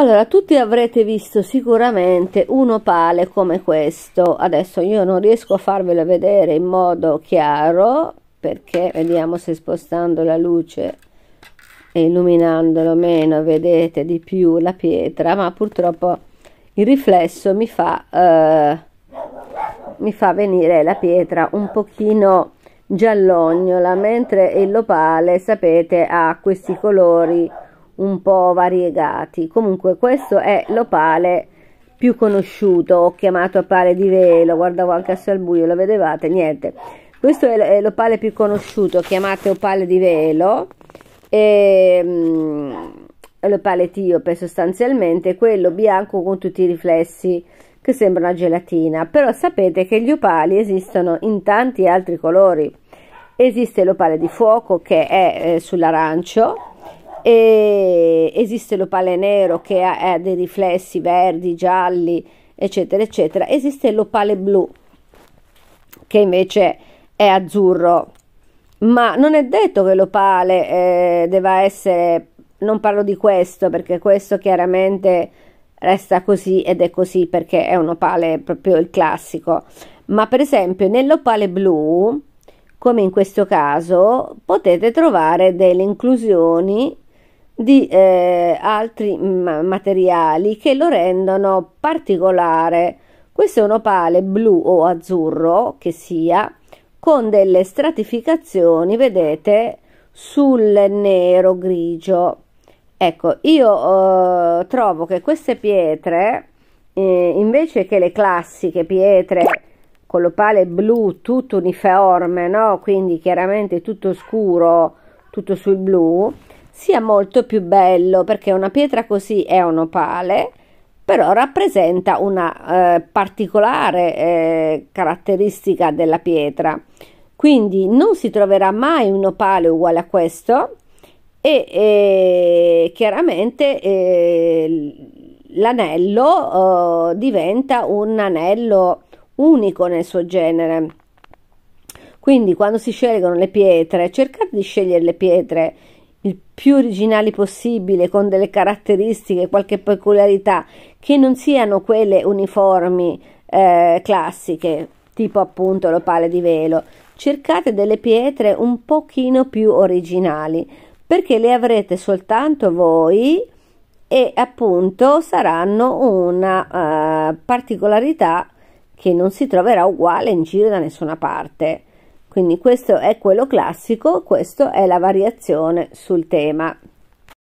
allora tutti avrete visto sicuramente un opale come questo adesso io non riesco a farvelo vedere in modo chiaro perché vediamo se spostando la luce e illuminandolo meno vedete di più la pietra ma purtroppo il riflesso mi fa eh, mi fa venire la pietra un pochino giallognola mentre lopale sapete ha questi colori un po' variegati. Comunque questo è l'opale più conosciuto, ho chiamato opale di velo, guardavo anche se al buio, lo vedevate? Niente. Questo è l'opale più conosciuto, chiamate opale di velo. E, ehm, l'opale etiope sostanzialmente, quello bianco con tutti i riflessi che sembra una gelatina, però sapete che gli opali esistono in tanti altri colori. Esiste l'opale di fuoco che è eh, sull'arancio, e esiste l'opale nero che ha, ha dei riflessi verdi, gialli, eccetera, eccetera. Esiste l'opale blu che invece è azzurro, ma non è detto che l'opale eh, debba essere, non parlo di questo perché questo chiaramente resta così ed è così perché è un opale proprio il classico, ma per esempio nell'opale blu, come in questo caso, potete trovare delle inclusioni di eh, altri mm, ma- materiali che lo rendono particolare. Questo è un opale blu o azzurro che sia con delle stratificazioni, vedete, sul nero grigio. Ecco, io eh, trovo che queste pietre, eh, invece che le classiche pietre con l'opale blu tutto uniforme, no? quindi chiaramente tutto scuro, tutto sul blu, sia molto più bello perché una pietra così è un opale però rappresenta una eh, particolare eh, caratteristica della pietra quindi non si troverà mai un opale uguale a questo e, e chiaramente eh, l'anello oh, diventa un anello unico nel suo genere quindi quando si scelgono le pietre cercate di scegliere le pietre il più originali possibile, con delle caratteristiche, qualche peculiarità, che non siano quelle uniformi eh, classiche, tipo appunto l'opale di velo. Cercate delle pietre un pochino più originali, perché le avrete soltanto voi e appunto saranno una uh, particolarità che non si troverà uguale in giro da nessuna parte. Quindi questo è quello classico, questa è la variazione sul tema.